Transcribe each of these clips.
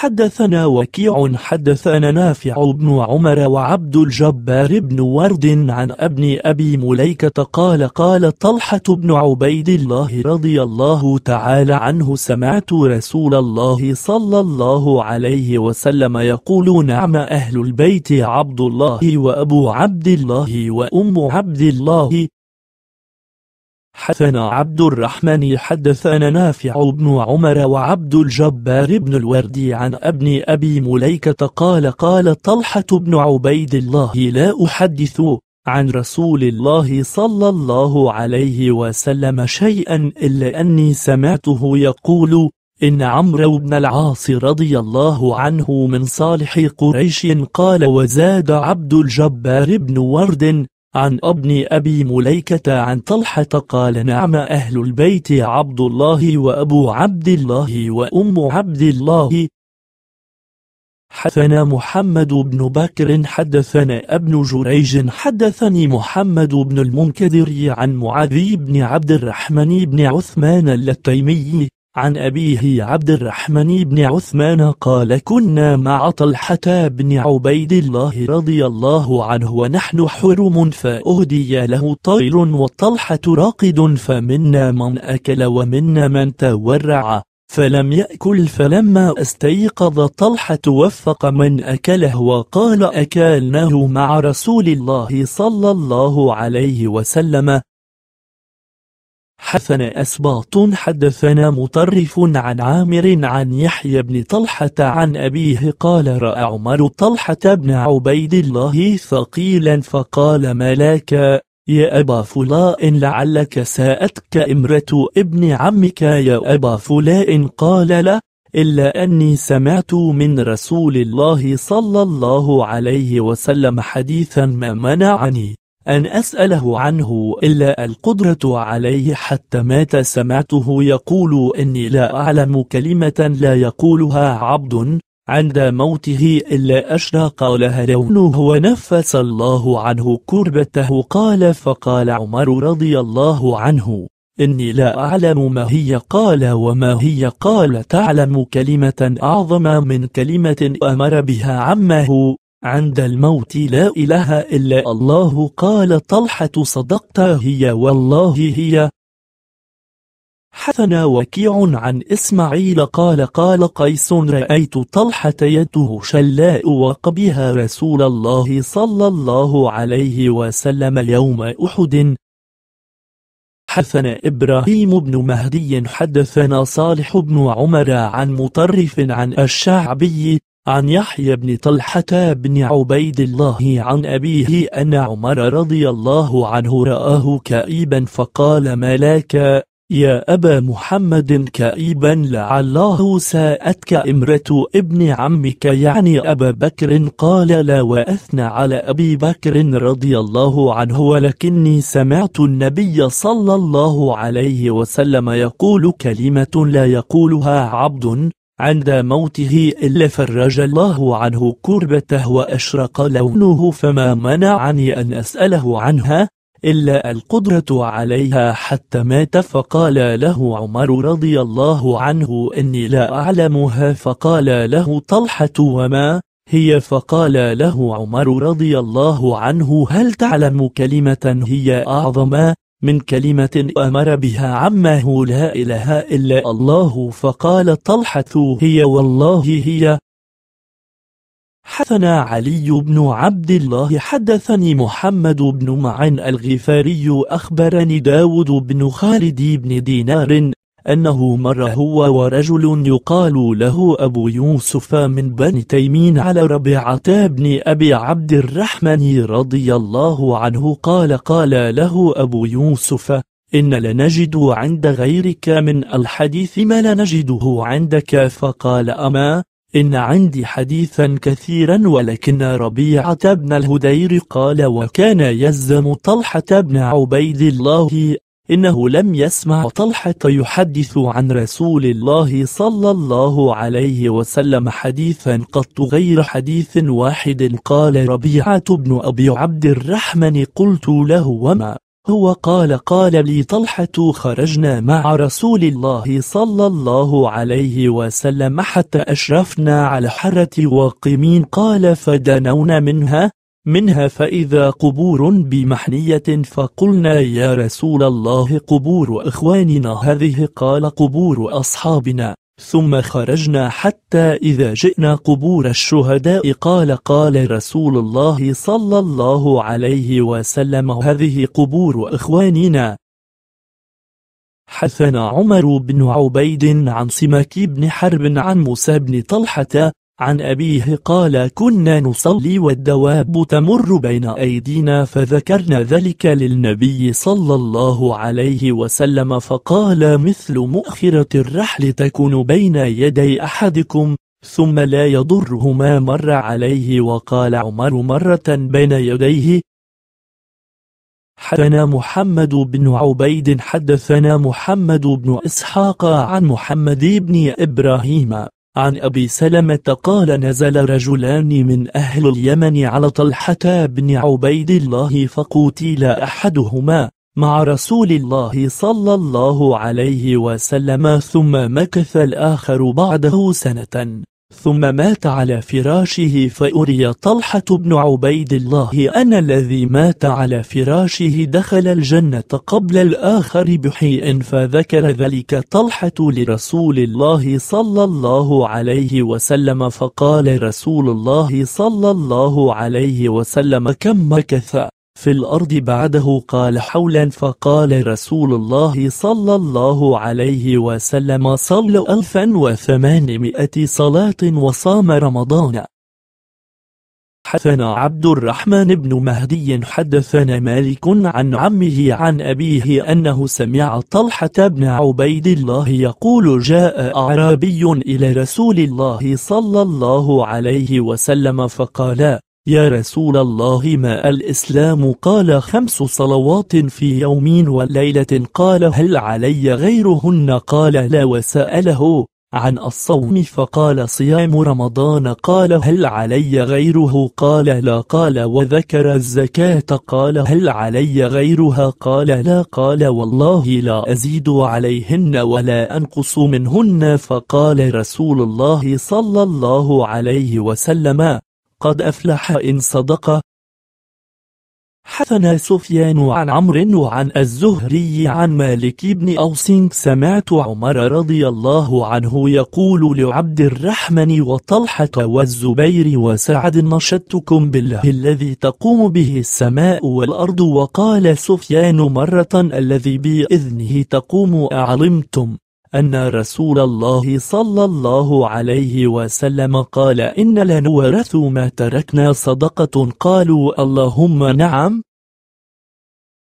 حدثنا وكيع حدثنا نافع بن عمر وعبد الجبار بن ورد عن ابن أبي مليكة قال قال طلحة بن عبيد الله رضي الله تعالى عنه سمعت رسول الله صلى الله عليه وسلم يقول نعم أهل البيت عبد الله وأبو عبد الله وأم عبد الله حدثنا عبد الرحمن حدثنا نافع بن عمر وعبد الجبار بن الوردي عن ابن أبي مليكة قال قال طلحة بن عبيد الله لا أحدث عن رسول الله صلى الله عليه وسلم شيئا إلا أني سمعته يقول إن عمرو بن العاص رضي الله عنه من صالح قريش قال وزاد عبد الجبار بن ورد عن ابن أبي مليكة عن طلحة قال نعم أهل البيت عبد الله وأبو عبد الله وأم عبد الله حدثنا محمد بن بكر حدثنا ابن جريج حدثني محمد بن المنكدر عن معاذ بن عبد الرحمن بن عثمان التيمي عن أبيه عبد الرحمن بن عثمان قال كنا مع طلحة بن عبيد الله رضي الله عنه ونحن حرم فأهدي له طير والطلحة راقد فمنا من أكل ومنا من تورع فلم يأكل فلما استيقظ طلحة وفق من أكله وقال أكلناه مع رسول الله صلى الله عليه وسلم حدثنا أسباط حدثنا مطرف عن عامر عن يحيى بن طلحة عن أبيه قال رأى عمر طلحة بن عبيد الله ثقيلا فقال ملاك يا أبا فلاء لعلك ساءتك امرة ابن عمك يا أبا فلاء قال له إلا أني سمعت من رسول الله صلى الله عليه وسلم حديثا ما منعني أن أسأله عنه إلا القدرة عليه حتى مات سمعته يقول إني لا أعلم كلمة لا يقولها عبد عند موته إلا أشرق لها لونه ونفس الله عنه كربته قال فقال عمر رضي الله عنه إني لا أعلم ما هي قال وما هي قال تعلم كلمة أعظم من كلمة أمر بها عمه عند الموت لا إله إلا الله قال طلحة صدقت هي والله هي حثنا وكيع عن إسماعيل قال قال قيس رأيت طلحة يده شلاء وقبها رسول الله صلى الله عليه وسلم يوم أحد حثنا إبراهيم بن مهدي حدثنا صالح بن عمر عن مطرف عن الشعبي عن يحيى بن طلحة بن عبيد الله عن أبيه أن عمر رضي الله عنه رآه كئيبا فقال ملاك يا أبا محمد كئيبا لعله ساءتك امرة ابن عمك يعني أبا بكر قال لا وأثنى على أبي بكر رضي الله عنه ولكني سمعت النبي صلى الله عليه وسلم يقول كلمة لا يقولها عبد عند موته إلا فرج الله عنه كربته وأشرق لونه فما منعني أن أسأله عنها إلا القدرة عليها حتى مات فقال له عمر رضي الله عنه إني لا أعلمها فقال له طلحة وما هي فقال له عمر رضي الله عنه هل تعلم كلمة هي أعظم من كلمة أمر بها عمه لا إله إلا الله فقال طلحة هي والله هي حدثنا علي بن عبد الله حدثني محمد بن معن الغفاري أخبرني داود بن خالد بن دينار أنه مر هو ورجل يقال له أبو يوسف من بني تيمين على ربيعة بن أبي عبد الرحمن رضي الله عنه قال قال له أبو يوسف إن لنجد عند غيرك من الحديث ما لا نجده عندك فقال أما إن عندي حديثا كثيرا ولكن ربيعة بن الهدير قال وكان يزم طلحة بن عبيد الله إنه لم يسمع طلحة يحدث عن رسول الله صلى الله عليه وسلم حديثا قط غير حديث واحد قال ربيعة بن أبي عبد الرحمن قلت له وما هو قال قال لي طلحة خرجنا مع رسول الله صلى الله عليه وسلم حتى أشرفنا على حرة واقمين قال فدنونا منها منها فإذا قبور بمحنية فقلنا يا رسول الله قبور إخواننا هذه قال قبور أصحابنا ثم خرجنا حتى إذا جئنا قبور الشهداء قال قال رسول الله صلى الله عليه وسلم هذه قبور إخواننا حثنا عمر بن عبيد عن سماك بن حرب عن موسى بن طلحة عن أبيه قال كنا نصلي والدواب تمر بين أيدينا فذكرنا ذلك للنبي صلى الله عليه وسلم فقال مثل مؤخرة الرحل تكون بين يدي أحدكم ثم لا يضره ما مر عليه وقال عمر مرة بين يديه حدثنا محمد بن عبيد حدثنا محمد بن إسحاق عن محمد بن إبراهيم عن أبي سلمة قال نزل رجلان من أهل اليمن على طلحة بن عبيد الله فقتل أحدهما مع رسول الله صلى الله عليه وسلم ثم مكث الآخر بعده سنة ثم مات على فراشه فأري طلحة بن عبيد الله أن الذي مات على فراشه دخل الجنة قبل الآخر بحيء فذكر ذلك طلحة لرسول الله صلى الله عليه وسلم فقال رسول الله صلى الله عليه وسلم كم مكث في الأرض بعده قال حولا فقال رسول الله صلى الله عليه وسلم صلى ألفا وثمانمائة صلاة وصام رمضان حدثنا عبد الرحمن بن مهدي حدثنا مالك عن عمه عن أبيه أنه سمع طلحة بن عبيد الله يقول جاء أعرابي إلى رسول الله صلى الله عليه وسلم فقال يا رسول الله ما الإسلام قال خمس صلوات في يوم وليلة قال هل علي غيرهن قال لا وسأله عن الصوم فقال صيام رمضان قال هل علي غيره قال لا قال وذكر الزكاة قال هل علي غيرها قال لا قال والله لا أزيد عليهن ولا أنقص منهن فقال رسول الله صلى الله عليه وسلم قد أفلح إن صدق حثنا سفيان عن عمرو وعن الزهري عن مالك بن أوس سمعت عمر رضي الله عنه يقول لعبد الرحمن وطلحة والزبير وسعد نشدتكم بالله الذي تقوم به السماء والأرض وقال سفيان مرة الذي بإذنه تقوم أعلمتم أن رسول الله صلى الله عليه وسلم قال إن لنورث ما تركنا صدقة قالوا اللهم نعم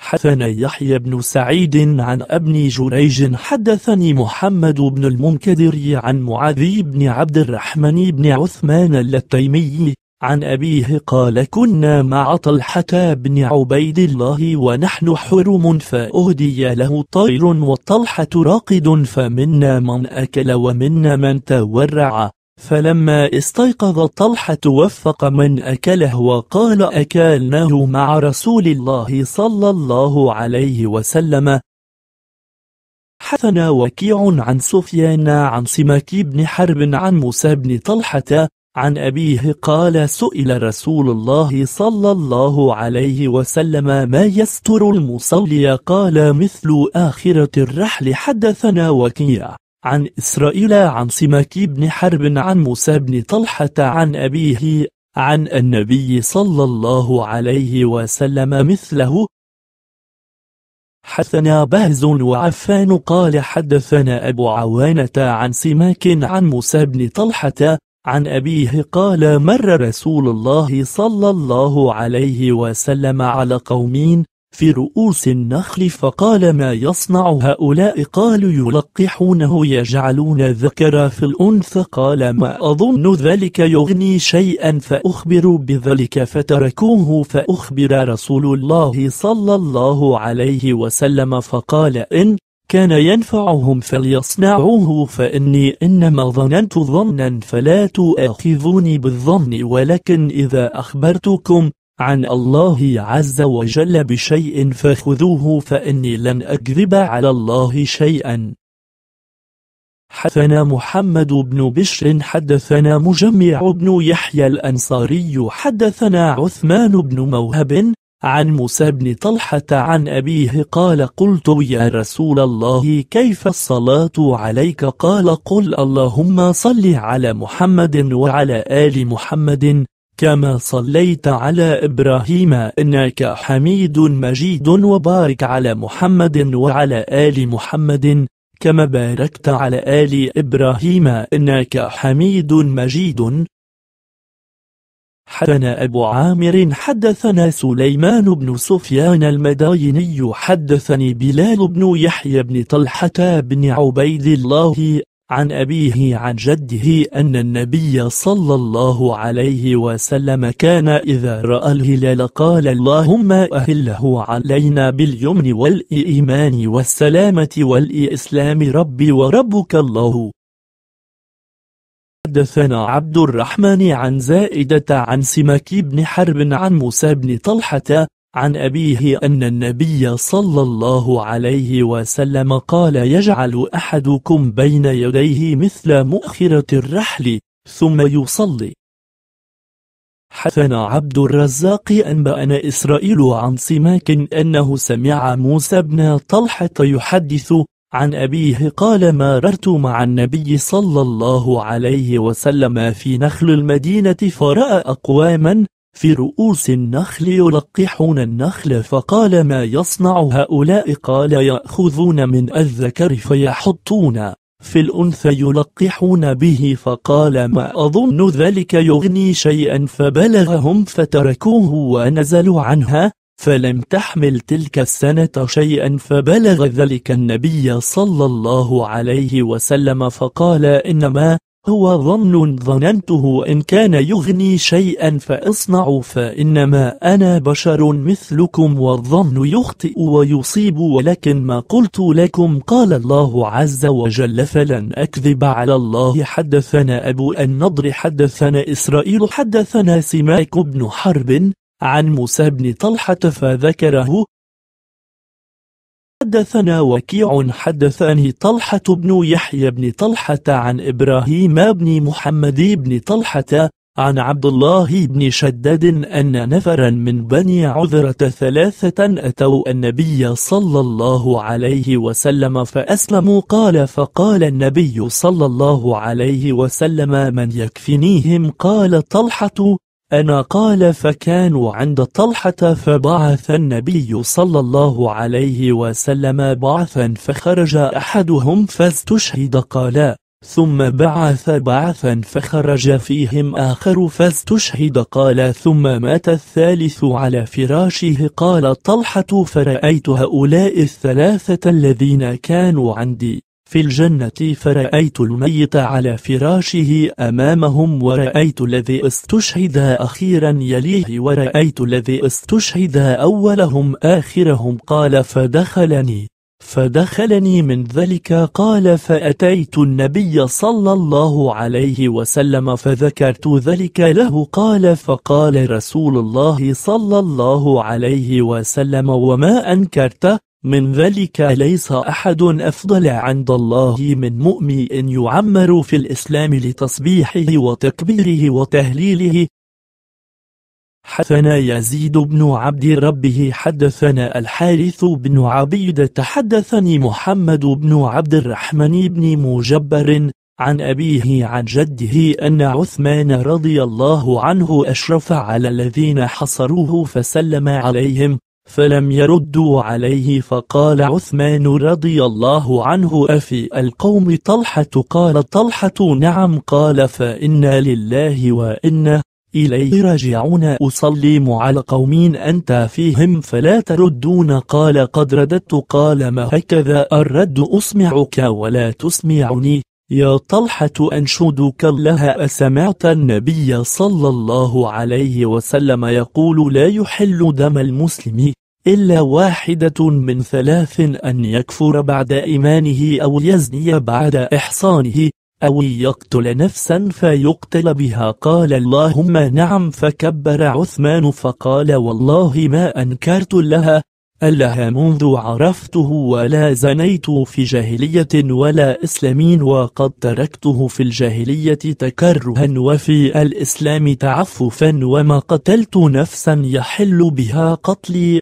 حدثنا يحيى بن سعيد عن ابن جريج حدثني محمد بن المنكدر عن معاذ بن عبد الرحمن بن عثمان التيمي عن أبيه قال كنا مع طلحة بن عبيد الله ونحن حرم فأهدي له طير والطلحة راقد فمنا من أكل ومنا من تورع فلما استيقظ طلحة وفق من أكله وقال أكلناه مع رسول الله صلى الله عليه وسلم حثنا وكيع عن سفيان عن سماك بن حرب عن موسى بن طلحة عن أبيه قال سئل رسول الله صلى الله عليه وسلم ما يستر المصلي قال مثل آخرة الرحل حدثنا وكيع عن إسرائيل عن سماك بن حرب عن موسى بن طلحة عن أبيه عن النبي صلى الله عليه وسلم مثله حدثنا بهز وعفان قال حدثنا أبو عوانة عن سماك عن موسى بن طلحة عن أبيه قال مر رسول الله صلى الله عليه وسلم على قومين في رؤوس النخل فقال ما يصنع هؤلاء قالوا يلقحونه يجعلون الذكر في الأنثى قال ما أظن ذلك يغني شيئا فأخبر بذلك فتركوه فأخبر رسول الله صلى الله عليه وسلم فقال إن كان ينفعهم فليصنعوه فإني إنما ظننت ظنا فلا تؤاخذوني بالظن ولكن إذا أخبرتكم عن الله عز وجل بشيء فخذوه فإني لن أكذب على الله شيئا حدثنا محمد بن بشر حدثنا مجمع بن يحيى الأنصاري حدثنا عثمان بن موهب عن موسى بن طلحة عن أبيه قال قلت يا رسول الله كيف الصلاة عليك قال قل اللهم صل على محمد وعلى آل محمد كما صليت على إبراهيم إنك حميد مجيد وبارك على محمد وعلى آل محمد كما باركت على آل إبراهيم إنك حميد مجيد حدثنا أبو عامر حدثنا سليمان بن سفيان المدايني حدثني بلال بن يحيى بن طلحة بن عبيد الله عن أبيه عن جده أن النبي صلى الله عليه وسلم كان إذا رأى الهلال قال اللهم أهله علينا باليمن والإيمان والسلامة والإسلام ربي وربك الله حدثنا عبد الرحمن عن زائدة عن سماك بن حرب عن موسى بن طلحة عن أبيه أن النبي صلى الله عليه وسلم قال يجعل أحدكم بين يديه مثل مؤخرة الرحل ثم يصلي حثنا عبد الرزاق أنبأنا إسرائيل عن سماك أنه سمع موسى بن طلحة يحدث عن أبيه قال مررت مع النبي صلى الله عليه وسلم في نخل المدينة فرأى أقواما في رؤوس النخل يلقحون النخل فقال ما يصنع هؤلاء قال يأخذون من الذكر فيحطون في الأنثى يلقحون به فقال ما أظن ذلك يغني شيئا فبلغهم فتركوه ونزلوا عنها فلم تحمل تلك السنة شيئا فبلغ ذلك النبي صلى الله عليه وسلم فقال إنما هو ظن ظننته إن كان يغني شيئا فاصنع فإنما أنا بشر مثلكم والظن يخطئ ويصيب ولكن ما قلت لكم قال الله عز وجل فلن أكذب على الله حدثنا أبو النضر حدثنا إسرائيل حدثنا سماك بن حرب عن موسى بن طلحة فذكره حدثنا وكيع حدثني طلحة بن يحيى بن طلحة عن إبراهيم بن محمد بن طلحة عن عبد الله بن شداد أن نفرا من بني عذرة ثلاثة أتوا النبي صلى الله عليه وسلم فأسلموا قال فقال النبي صلى الله عليه وسلم من يكفنيهم قال طلحة أنا قال فكانوا عند طلحة فبعث النبي صلى الله عليه وسلم بعثا فخرج أحدهم فاستشهد قال ثم بعث بعثا فخرج فيهم آخر فاستشهد قال ثم مات الثالث على فراشه قال طلحة فرأيت هؤلاء الثلاثة الذين كانوا عندي في الجنة فرأيت الميت على فراشه أمامهم ورأيت الذي استشهد أخيرا يليه ورأيت الذي استشهد أولهم آخرهم قال فدخلني فدخلني من ذلك قال فأتيت النبي صلى الله عليه وسلم فذكرت ذلك له قال فقال رسول الله صلى الله عليه وسلم وما أنكرته من ذلك ليس أحد أفضل عند الله من مؤمن يعمر في الإسلام لتصبيحه وتكبيره وتهليله حدثنا يزيد بن عبد ربه حدثنا الحارث بن عبيد تحدثني محمد بن عبد الرحمن بن مجبر عن أبيه عن جده أن عثمان رضي الله عنه أشرف على الذين حصروه فسلم عليهم فلم يردوا عليه فقال عثمان رضي الله عنه أفي القوم طلحة قال طلحة نعم قال فإنا لله وإنا إليه راجعون أصلي على قوم أنت فيهم فلا تردون قال قد رددت قال ما هكذا الرد أسمعك ولا تسمعني يا طلحة أنشدك لها أسمعت النبي صلى الله عليه وسلم يقول لا يحل دم المسلم إلا واحدة من ثلاث أن يكفر بعد إيمانه أو يزني بعد إحصانه أو يقتل نفسا فيقتل بها قال اللهم نعم فكبر عثمان فقال والله ما أنكرت لها ألا منذ عرفته ولا زنيت في جاهلية ولا إسلامين وقد تركته في الجاهلية تكرها وفي الإسلام تعففا وما قتلت نفسا يحل بها قتلي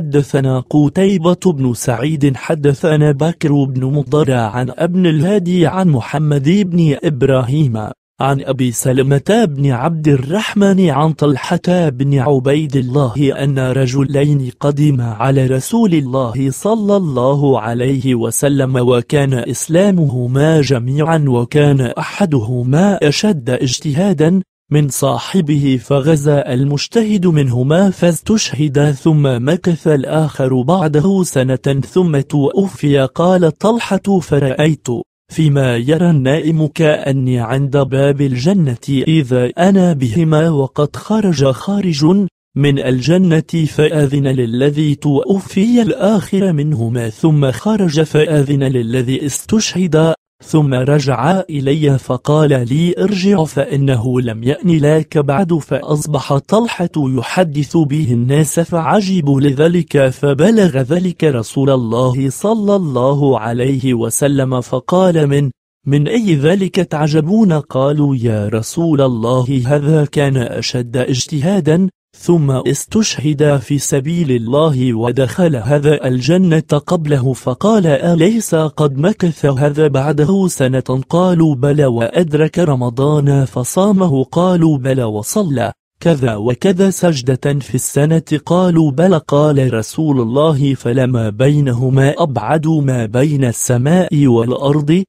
حدثنا قتيبة بن سعيد حدثنا بكر بن مضر عن ابن الهادي عن محمد بن إبراهيم عن أبي سلمة بن عبد الرحمن عن طلحة بن عبيد الله أن رجلين قدما على رسول الله صلى الله عليه وسلم وكان إسلامهما جميعا وكان أحدهما أشد اجتهادا من صاحبه فغزى المجتهد منهما فاستشهد ثم مكث الآخر بعده سنة ثم توفي قال طلحة فرأيت فيما يرى النائم كأني عند باب الجنة إذا أنا بهما وقد خرج خارج من الجنة فآذن للذي توفي الآخر منهما ثم خرج فآذن للذي استشهد ثم رجع إلي فقال لي ارجع فإنه لم يأن لك بعد فأصبح طلحة يحدث به الناس فعجبوا لذلك فبلغ ذلك رسول الله صلى الله عليه وسلم فقال من من أي ذلك تعجبون قالوا يا رسول الله هذا كان أشد اجتهادا ثم استشهد في سبيل الله ودخل هذا الجنة قبله فقال أليس قد مكث هذا بعده سنة قالوا بلى وأدرك رمضان فصامه قالوا بلى وصلى كذا وكذا سجدة في السنة قالوا بل قال رسول الله فلما بينهما أبعد ما بين السماء والأرض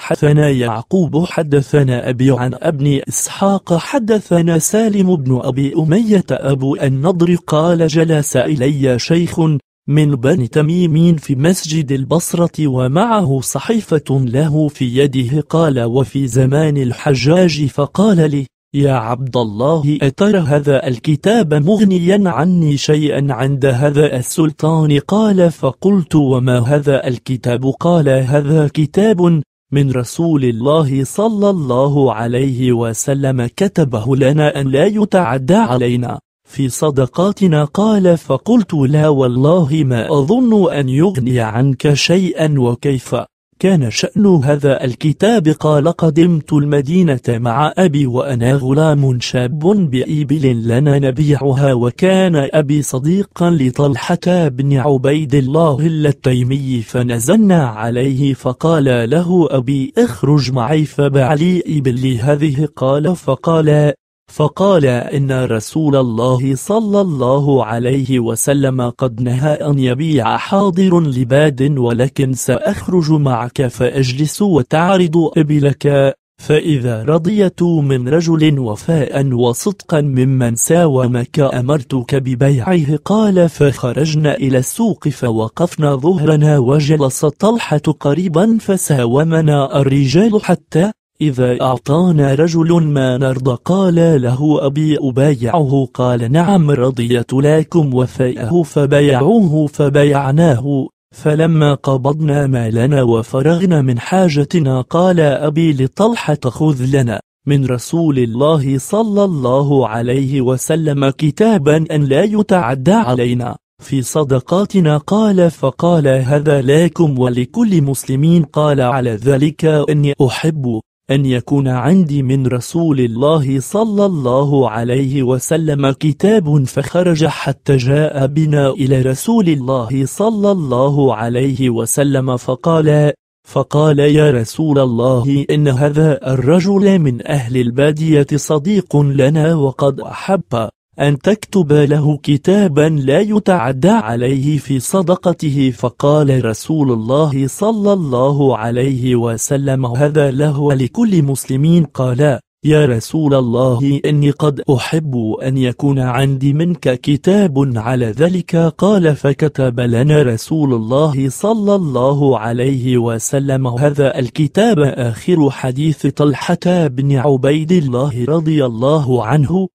حدثنا يعقوب حدثنا أبي عن ابن إسحاق حدثنا سالم بن أبي أمية أبو النضر قال جلس إلي شيخ من بني تميم في مسجد البصرة ومعه صحيفة له في يده قال وفي زمان الحجاج فقال لي يا عبد الله أترى هذا الكتاب مغنيا عني شيئا عند هذا السلطان قال فقلت وما هذا الكتاب قال هذا كتاب من رسول الله صلى الله عليه وسلم كتبه لنا أن لا يتعدى علينا في صدقاتنا قال فقلت لا والله ما أظن أن يغني عنك شيئا وكيف كان شأن هذا الكتاب قال قدمت المدينة مع أبي وأنا غلام شاب بإبل لنا نبيعها وكان أبي صديقا لطلحة بن عبيد الله التيمي فنزلنا عليه فقال له أبي اخرج معي فبعلي إبل هذه قال فقال فقال إن رسول الله صلى الله عليه وسلم قد نهى أن يبيع حاضر لباد ولكن سأخرج معك فأجلس وتعرض إبلك فإذا رضيت من رجل وفاء وصدقا ممن ساومك أمرتك ببيعه قال فخرجنا إلى السوق فوقفنا ظهرنا وجلس طلحة قريبا فساومنا الرجال حتى إذا أعطانا رجل ما نرضى قال له أبي أبايعه قال نعم رضيت لكم وفاءه فبيعوه فبيعناه فلما قبضنا مالنا وفرغنا من حاجتنا قال أبي لطلحة خذ لنا من رسول الله صلى الله عليه وسلم كتابا أن لا يتعدى علينا في صدقاتنا قال فقال هذا لكم ولكل مسلمين قال على ذلك أني أحب أن يكون عندي من رسول الله صلى الله عليه وسلم كتاب فخرج حتى جاء بنا إلى رسول الله صلى الله عليه وسلم فقال فقال يا رسول الله إن هذا الرجل من أهل البادية صديق لنا وقد أحب أن تكتب له كتابا لا يتعدى عليه في صدقته فقال رسول الله صلى الله عليه وسلم هذا له لكل مسلمين قال يا رسول الله إني قد أحب أن يكون عندي منك كتاب على ذلك قال فكتب لنا رسول الله صلى الله عليه وسلم هذا الكتاب آخر حديث طلحة بن عبيد الله رضي الله عنه